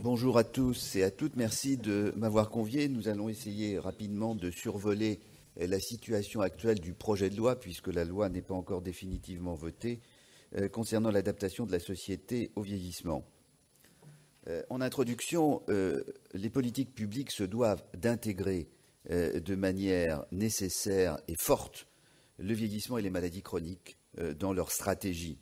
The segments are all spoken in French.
Bonjour à tous et à toutes. Merci de m'avoir convié. Nous allons essayer rapidement de survoler euh, la situation actuelle du projet de loi, puisque la loi n'est pas encore définitivement votée, euh, concernant l'adaptation de la société au vieillissement. Euh, en introduction, les politiques publiques se doivent d'intégrer de manière nécessaire et forte le vieillissement et les maladies chroniques dans leur stratégie.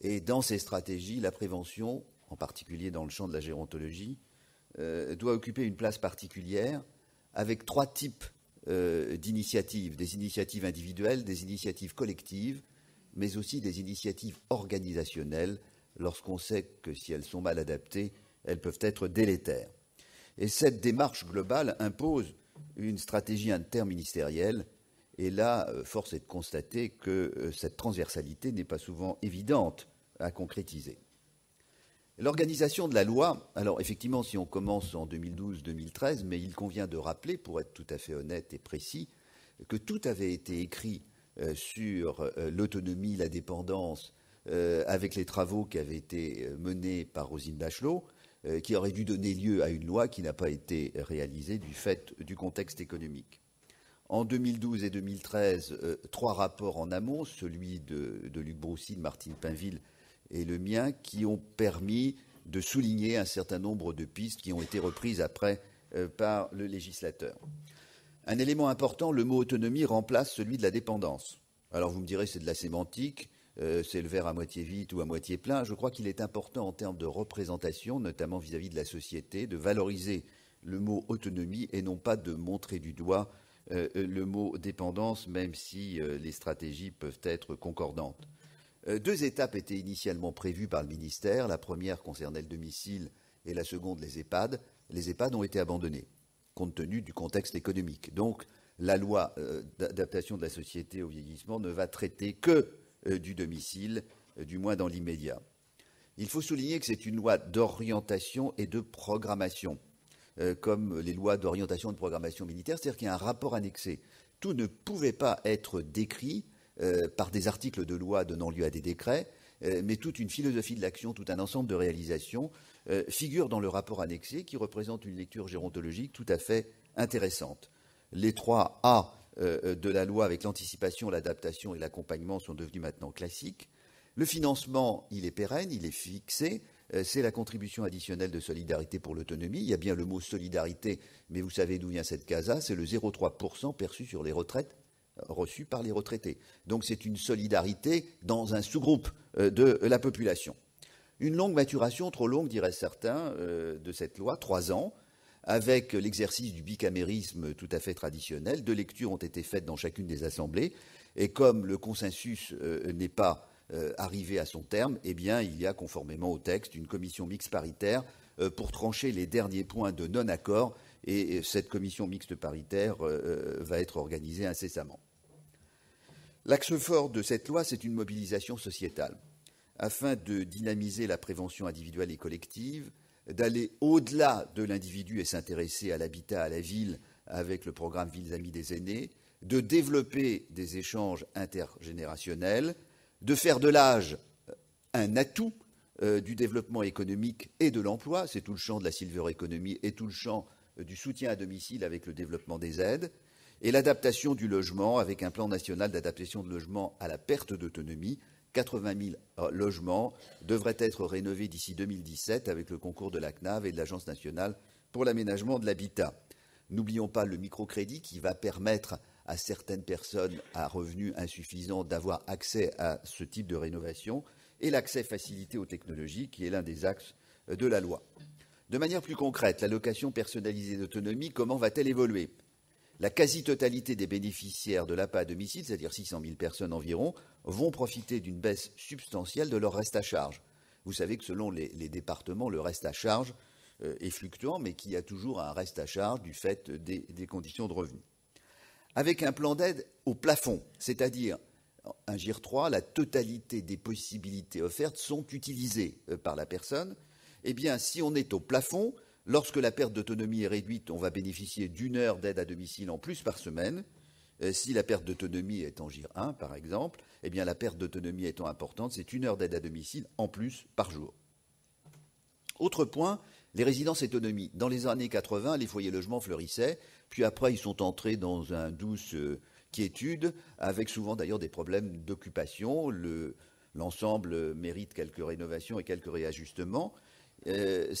Et dans ces stratégies, la prévention en particulier dans le champ de la gérontologie, euh, doit occuper une place particulière avec trois types euh, d'initiatives, des initiatives individuelles, des initiatives collectives, mais aussi des initiatives organisationnelles, lorsqu'on sait que si elles sont mal adaptées, elles peuvent être délétères. Et cette démarche globale impose une stratégie interministérielle, et là, euh, force est de constater que cette transversalité n'est pas souvent évidente à concrétiser. L'organisation de la loi, alors effectivement, si on commence en 2012-2013, mais il convient de rappeler, pour être tout à fait honnête et précis, que tout avait été écrit euh, sur euh, l'autonomie, la dépendance, euh, avec les travaux qui avaient été menés par Rosine Bachelot, qui aurait dû donner lieu à une loi qui n'a pas été réalisée du fait du contexte économique. En 2012 et 2013, trois rapports en amont, celui de, de Luc Broussy, de Martine Pinville, et le mien qui ont permis de souligner un certain nombre de pistes qui ont été reprises après euh, par le législateur. Un élément important, le mot autonomie remplace celui de la dépendance. Alors vous me direz, c'est de la sémantique, euh, c'est le verre à moitié vide ou à moitié plein. Je crois qu'il est important en termes de représentation, notamment vis-à-vis de la société, de valoriser le mot autonomie et non pas de montrer du doigt euh, le mot dépendance, même si les stratégies peuvent être concordantes. Euh, deux étapes étaient initialement prévues par le ministère. La première concernait le domicile et la seconde les EHPAD. Les EHPAD ont été abandonnés compte tenu du contexte économique. Donc la loi euh, d'adaptation de la société au vieillissement ne va traiter que euh, du domicile, du moins dans l'immédiat. Il faut souligner que c'est une loi d'orientation et de programmation, comme les lois d'orientation et de programmation militaire, c'est-à-dire qu'il y a un rapport annexé. Tout ne pouvait pas être décrit euh, par des articles de loi donnant lieu à des décrets, euh, mais toute une philosophie de l'action, tout un ensemble de réalisations euh, figure dans le rapport annexé qui représente une lecture gérontologique tout à fait intéressante. Les trois A de la loi avec l'anticipation, l'adaptation et l'accompagnement sont devenus maintenant classiques. Le financement, il est pérenne, il est fixé. C'est la contribution additionnelle de solidarité pour l'autonomie. Il y a bien le mot solidarité, mais vous savez d'où vient cette CASA, c'est le 0,3% perçu sur les retraites reçus par les retraités. Donc c'est une solidarité dans un sous-groupe euh, de la population. Une longue maturation, trop longue, diraient certains, euh, de cette loi, trois ans, avec l'exercice du bicamérisme tout à fait traditionnel. Deux lectures ont été faites dans chacune des assemblées, et comme le consensus euh, n'est pas arrivé à son terme, eh bien, il y a, conformément au texte, une commission mixte paritaire pour trancher les derniers points de non-accord, et cette commission mixte paritaire va être organisée incessamment. L'axe fort de cette loi, c'est une mobilisation sociétale afin de dynamiser la prévention individuelle et collective, d'aller au-delà de l'individu et s'intéresser à l'habitat, à la ville, avec le programme Villes Amis des aînés, de développer des échanges intergénérationnels, de faire de l'âge euh, un atout euh, du développement économique et de l'emploi, c'est tout le champ de la silver economy et tout le champ euh, du soutien à domicile avec le développement des aides, et l'adaptation du logement avec un plan national d'adaptation de logement à la perte d'autonomie. 80 000 euh, logements devraient être rénovés d'ici 2017 avec le concours de la CNAV et de l'Agence nationale pour l'aménagement de l'habitat. N'oublions pas le microcrédit qui va permettre à certaines personnes à revenus insuffisants d'avoir accès à ce type de rénovation et l'accès facilité aux technologies qui est l'un des axes de la loi. De manière plus concrète, l'allocation personnalisée d'autonomie, comment va-t-elle évoluer la quasi-totalité des bénéficiaires de l'APA à domicile, c'est-à-dire 600 000 personnes environ, vont profiter d'une baisse substantielle de leur reste à charge. Vous savez que selon les, départements, le reste à charge euh, est fluctuant, mais qu'il y a toujours un reste à charge du fait des, des conditions de revenus. Avec un plan d'aide au plafond, c'est-à-dire un GIR 3, la totalité des possibilités offertes sont utilisées euh, par la personne. Eh bien, si on est au plafond, Lorsque la perte d'autonomie est réduite, on va bénéficier d'une heure d'aide à domicile en plus par semaine. Euh, si la perte d'autonomie est en GIR 1, par exemple, eh bien la perte d'autonomie étant importante, c'est une heure d'aide à domicile en plus par jour. Autre point, les résidences autonomies. Dans les années 80, les foyers logements fleurissaient, puis après ils sont entrés dans un douce euh, quiétude, avec souvent d'ailleurs des problèmes d'occupation. L'ensemble mérite quelques rénovations et quelques réajustements. Euh,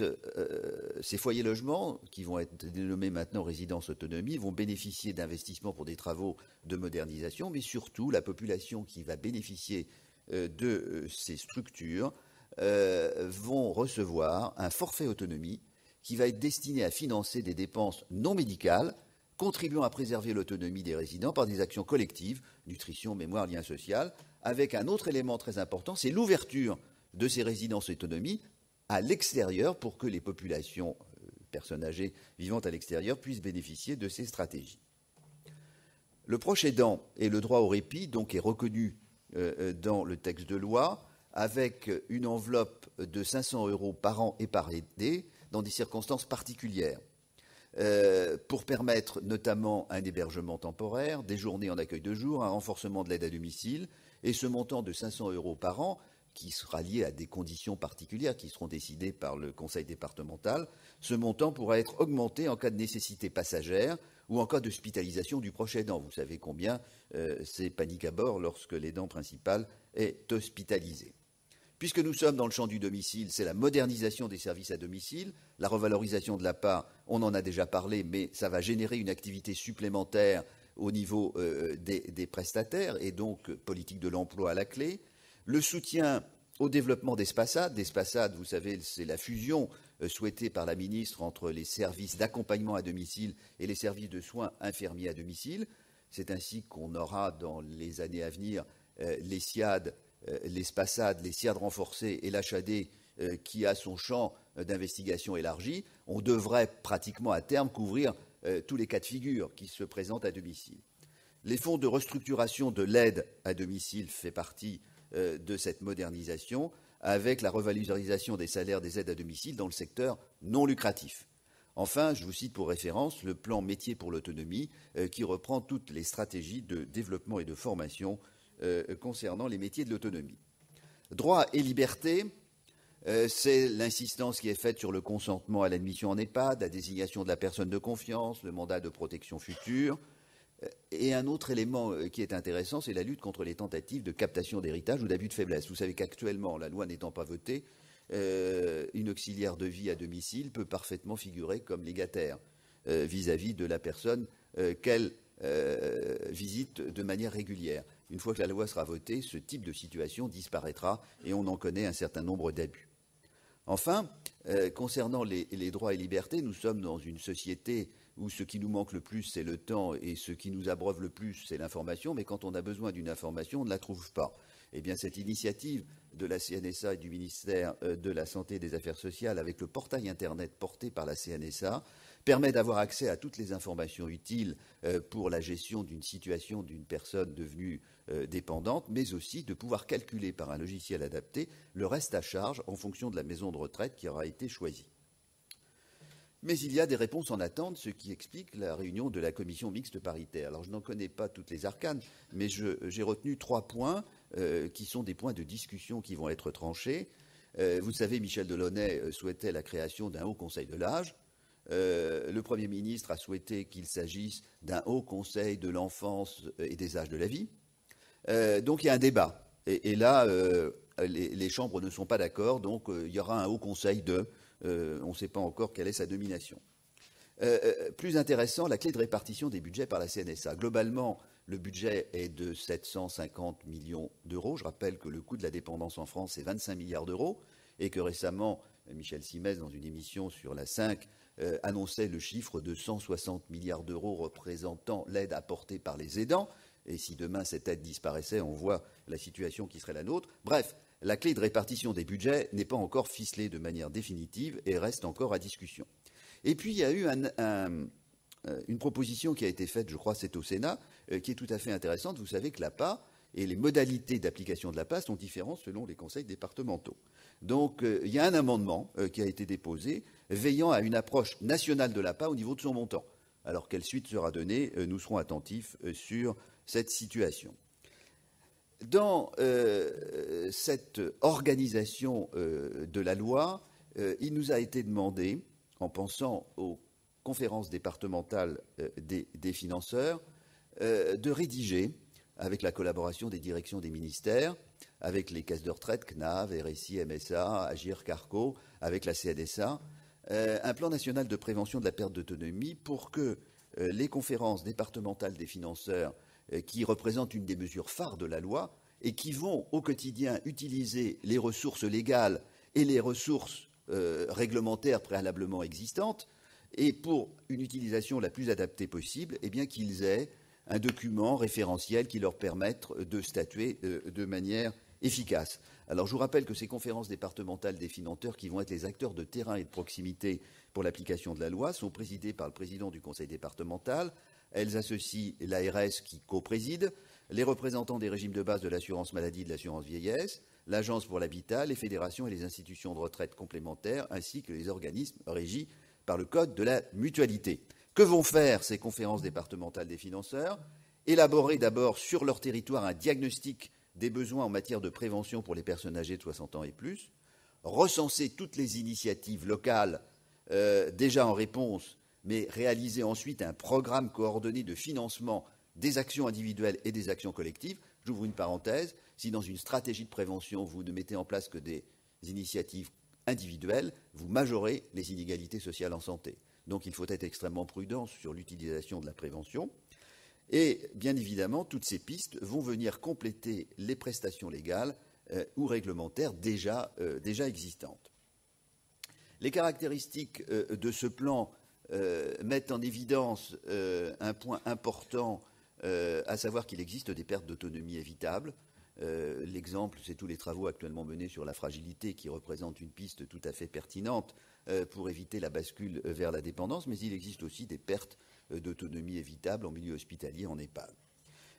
euh, ces foyers logements, qui vont être dénommés maintenant résidences autonomie, vont bénéficier d'investissements pour des travaux de modernisation, mais surtout la population qui va bénéficier euh, de ces structures vont recevoir un forfait autonomie qui va être destiné à financer des dépenses non médicales, contribuant à préserver l'autonomie des résidents par des actions collectives, nutrition, mémoire, lien social, avec un autre élément très important, c'est l'ouverture de ces résidences autonomie à l'extérieur pour que les populations, euh, personnes âgées vivant à l'extérieur, puissent bénéficier de ces stratégies. Le proche aidant et le droit au répit donc est reconnu euh, euh, dans le texte de loi avec une enveloppe de 500 euros par an et par aidé dans des circonstances particulières. pour permettre notamment un hébergement temporaire, des journées en accueil de jour, un renforcement de l'aide à domicile. Et ce montant de 500 euros par an qui sera lié à des conditions particulières qui seront décidées par le conseil départemental, ce montant pourra être augmenté en cas de nécessité passagère ou en cas d'hospitalisation du prochain aidant. Vous savez combien euh, c'est panique à bord lorsque l'aidant principal est hospitalisé. Puisque nous sommes dans le champ du domicile, c'est la modernisation des services à domicile, la revalorisation de la part, on en a déjà parlé, mais ça va générer une activité supplémentaire au niveau euh, des, prestataires et donc euh, politique de l'emploi à la clé, le soutien au développement des SPASAD. Des vous savez, c'est la fusion euh, souhaitée par la ministre entre les services d'accompagnement à domicile et les services de soins infirmiers à domicile. C'est ainsi qu'on aura dans les années à venir euh, les SIAD, euh, les les SIAD renforcés et l'HAD qui a son champ d'investigation élargi. On devrait pratiquement à terme couvrir tous les cas de figure qui se présentent à domicile. Les fonds de restructuration de l'aide à domicile fait partie euh, de cette modernisation avec la revalorisation des salaires des aides à domicile dans le secteur non lucratif. Enfin, je vous cite pour référence le plan métier pour l'autonomie euh, qui reprend toutes les stratégies de développement et de formation euh, concernant les métiers de l'autonomie. Droit et liberté, c'est l'insistance qui est faite sur le consentement à l'admission en EHPAD, la désignation de la personne de confiance, le mandat de protection future, et un autre élément euh, qui est intéressant, c'est la lutte contre les tentatives de captation d'héritage ou d'abus de faiblesse. Vous savez qu'actuellement, la loi n'étant pas votée, euh, une auxiliaire de vie à domicile peut parfaitement figurer comme légataire euh, vis-à-vis de la personne qu'elle visite de manière régulière. Une fois que la loi sera votée, ce type de situation disparaîtra et on en connaît un certain nombre d'abus. Enfin, concernant les, droits et libertés, nous sommes dans une société où ce qui nous manque le plus, c'est le temps, et ce qui nous abreuve le plus, c'est l'information, mais quand on a besoin d'une information, on ne la trouve pas. Eh bien, cette initiative de la CNSA et du ministère euh, de la Santé et des Affaires sociales, avec le portail Internet porté par la CNSA, permet d'avoir accès à toutes les informations utiles euh, pour la gestion d'une situation d'une personne devenue euh, dépendante, mais aussi de pouvoir calculer par un logiciel adapté le reste à charge en fonction de la maison de retraite qui aura été choisie. Mais il y a des réponses en attente, ce qui explique la réunion de la commission mixte paritaire. Alors je n'en connais pas toutes les arcanes, mais j'ai retenu trois points euh, qui sont des points de discussion qui vont être tranchés. Euh, vous savez, Michel Delaunay euh, souhaitait la création d'un haut conseil de l'âge. le Premier ministre a souhaité qu'il s'agisse d'un haut conseil de l'enfance et des âges de la vie. donc il y a un débat. Et, là, les, chambres ne sont pas d'accord, donc il y aura un haut conseil de euh, on ne sait pas encore quelle est sa domination. Euh, euh, plus intéressant, la clé de répartition des budgets par la CNSA. Globalement, le budget est de 750 millions d'euros. Je rappelle que le coût de la dépendance en France est 25 milliards d'euros et que récemment, Michel Simès, dans une émission sur la 5, annonçait le chiffre de 160 milliards d'euros représentant l'aide apportée par les aidants. Et si demain cette aide disparaissait, on voit la situation qui serait la nôtre. Bref, la clé de répartition des budgets n'est pas encore ficelée de manière définitive et reste encore à discussion. Et puis, il y a eu euh, une proposition qui a été faite, je crois, c'est au Sénat, euh, qui est tout à fait intéressante. Vous savez que l'APA et les modalités d'application de l'APA sont différentes selon les conseils départementaux. Donc, euh, il y a un amendement qui a été déposé veillant à une approche nationale de l'APA au niveau de son montant. Alors, quelle suite sera donnée Nous serons attentifs sur cette situation dans euh, cette organisation euh, de la loi, euh, il nous a été demandé, en pensant aux conférences départementales des, financeurs, de rédiger, avec la collaboration des directions des ministères, avec les caisses de retraite, CNAV, RSI, MSA, Agir, Carco, avec la CNSA, un plan national de prévention de la perte d'autonomie pour que les conférences départementales des financeurs euh, qui représentent une des mesures phares de la loi et qui vont au quotidien utiliser les ressources légales et les ressources euh, réglementaires préalablement existantes et pour une utilisation la plus adaptée possible, eh bien qu'ils aient un document référentiel qui leur permette de statuer euh, de manière efficace. Alors je vous rappelle que ces conférences départementales des financeurs qui vont être les acteurs de terrain et de proximité pour l'application de la loi sont présidées par le président du conseil départemental, elles associent l'ARS qui co-préside, les représentants des régimes de base de l'assurance maladie et de l'assurance vieillesse, l'Agence pour l'habitat, les fédérations et les institutions de retraite complémentaires, ainsi que les organismes régis par le Code de la mutualité. Que vont faire ces conférences départementales des financeurs Élaborer d'abord sur leur territoire un diagnostic des besoins en matière de prévention pour les personnes âgées de 60 ans et plus, recenser toutes les initiatives locales euh, déjà en réponse mais réaliser ensuite un programme coordonné de financement des actions individuelles et des actions collectives. J'ouvre une parenthèse, si dans une stratégie de prévention, vous ne mettez en place que des initiatives individuelles, vous majorez les inégalités sociales en santé. Donc il faut être extrêmement prudent sur l'utilisation de la prévention. Et bien évidemment, toutes ces pistes vont venir compléter les prestations légales euh, ou réglementaires déjà, euh, déjà, existantes. Les caractéristiques euh, de ce plan euh, mettent en évidence euh, un point important, euh, à savoir qu'il existe des pertes d'autonomie évitables. L'exemple, c'est tous les travaux actuellement menés sur la fragilité qui représentent une piste tout à fait pertinente pour éviter la bascule vers la dépendance, mais il existe aussi des pertes d'autonomie évitables en milieu hospitalier, en EHPAD.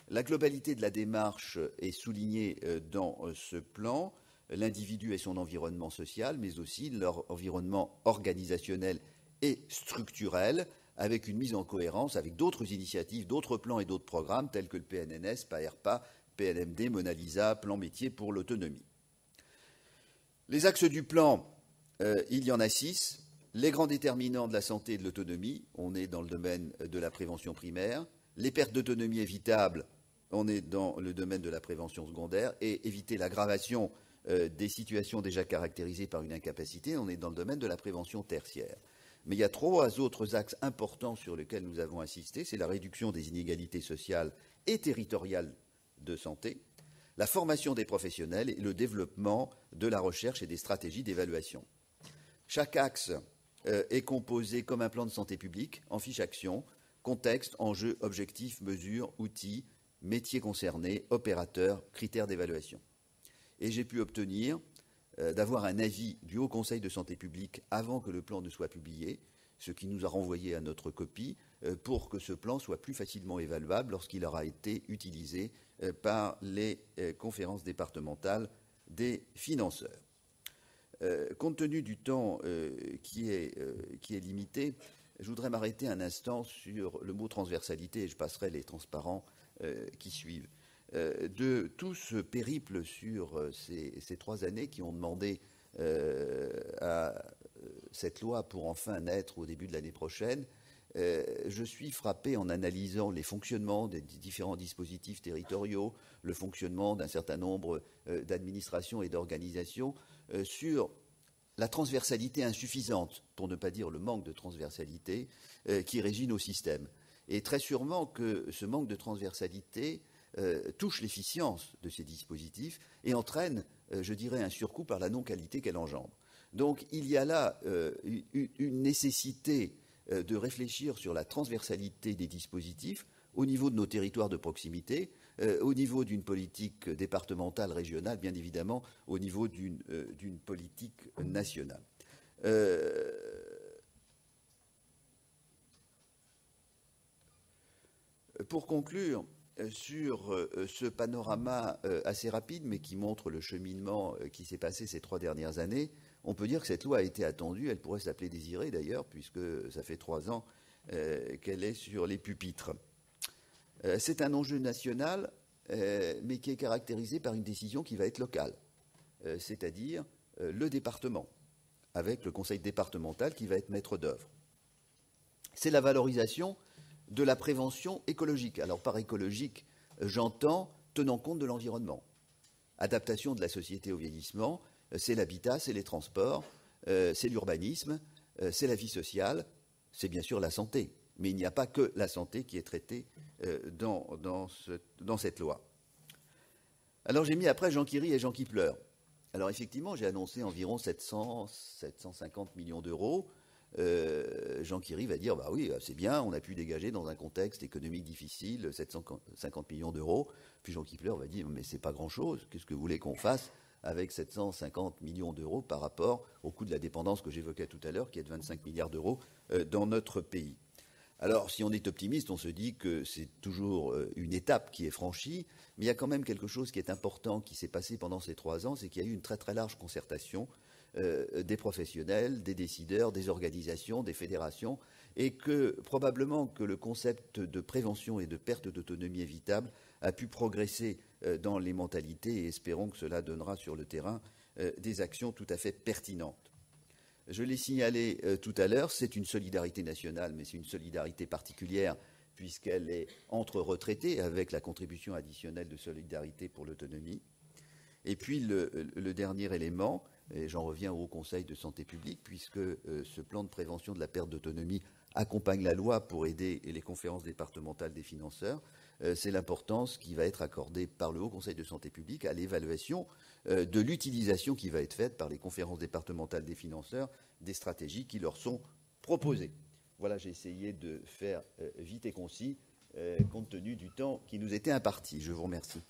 La globalité de la démarche est soulignée dans ce plan, l'individu et son environnement social, mais aussi leur environnement organisationnel et structurelle, avec une mise en cohérence avec d'autres initiatives, d'autres plans et d'autres programmes tels que le PNNS, PAERPA, PNMD, Lisa, plan métier pour l'autonomie. Les axes du plan, euh, il y en a six. Les grands déterminants de la santé et de l'autonomie, on est dans le domaine de la prévention primaire. Les pertes d'autonomie évitables, on est dans le domaine de la prévention secondaire. Et éviter l'aggravation euh, des situations déjà caractérisées par une incapacité, on est dans le domaine de la prévention tertiaire. Mais il y a trois autres axes importants sur lesquels nous avons insisté. C'est la réduction des inégalités sociales et territoriales de santé, la formation des professionnels et le développement de la recherche et des stratégies d'évaluation. Chaque axe euh, est composé comme un plan de santé publique en fiche action, contexte, enjeux, objectifs, mesures, outils, métiers concernés, opérateurs, critères d'évaluation. Et j'ai pu obtenir euh, d'avoir un avis du Haut Conseil de santé publique avant que le plan ne soit publié, ce qui nous a renvoyé à notre copie, euh, pour que ce plan soit plus facilement évaluable lorsqu'il aura été utilisé euh, par les conférences départementales des financeurs. compte tenu du temps qui est, qui, est, limité, je voudrais m'arrêter un instant sur le mot transversalité et je passerai les transparents qui suivent. Euh, de tout ce périple sur euh, ces, trois années qui ont demandé euh, à cette loi pour enfin naître au début de l'année prochaine, je suis frappé en analysant les fonctionnements des différents dispositifs territoriaux, le fonctionnement d'un certain nombre d'administrations et d'organisations sur la transversalité insuffisante, pour ne pas dire le manque de transversalité, qui régit nos systèmes. Et très sûrement que ce manque de transversalité euh, touche l'efficience de ces dispositifs et entraîne, euh, je dirais, un surcoût par la non-qualité qu'elle engendre. Donc il y a là euh, une nécessité de réfléchir sur la transversalité des dispositifs au niveau de nos territoires de proximité, au niveau d'une politique départementale, régionale, bien évidemment, au niveau d'une politique nationale. Pour conclure, euh, sur euh, euh, ce panorama assez rapide, mais qui montre le cheminement qui s'est passé ces trois dernières années, on peut dire que cette loi a été attendue, elle pourrait s'appeler désirée d'ailleurs, puisque ça fait trois ans qu'elle est sur les pupitres. C'est un enjeu national, mais qui est caractérisé par une décision qui va être locale, c'est-à-dire le département, avec le conseil départemental qui va être maître d'œuvre. C'est la valorisation de la prévention écologique. Alors par écologique, euh, j'entends tenant compte de l'environnement. Adaptation de la société au vieillissement, euh, c'est l'habitat, c'est les transports, euh, c'est l'urbanisme, c'est la vie sociale, c'est bien sûr la santé. Mais il n'y a pas que la santé qui est traitée dans, dans, cette loi. Alors j'ai mis après Jean qui rit et Jean qui pleure. Alors effectivement, j'ai annoncé environ 700, 750 millions d'euros. Euh, Jean Kiry va dire, bah oui, euh, c'est bien, on a pu dégager dans un contexte économique difficile 750 millions d'euros. Puis Jean Kipler va dire, mais c'est pas grand-chose, qu'est-ce que vous voulez qu'on fasse avec 750 millions d'euros par rapport au coût de la dépendance que j'évoquais tout à l'heure, qui est de 25 milliards d'euros euh, dans notre pays. Alors, si on est optimiste, on se dit que c'est toujours euh, une étape qui est franchie, mais il y a quand même quelque chose qui est important qui s'est passé pendant ces trois ans, c'est qu'il y a eu une très très large concertation euh, des professionnels, des décideurs, des organisations, des fédérations, et que probablement que le concept de prévention et de perte d'autonomie évitable a pu progresser euh, dans les mentalités, et espérons que cela donnera sur le terrain des actions tout à fait pertinentes. Je l'ai signalé euh, tout à l'heure, c'est une solidarité nationale, mais c'est une solidarité particulière puisqu'elle est entre retraités avec la contribution additionnelle de solidarité pour l'autonomie. Et puis le, euh, dernier élément, et j'en reviens au Conseil de santé publique, puisque euh, ce plan de prévention de la perte d'autonomie accompagne la loi pour aider les conférences départementales des financeurs, euh, c'est l'importance qui va être accordée par le Haut Conseil de santé publique à l'évaluation euh, de l'utilisation qui va être faite par les conférences départementales des financeurs des stratégies qui leur sont proposées. Voilà, j'ai essayé de faire euh, vite et concis compte tenu du temps qui nous était imparti. Je vous remercie.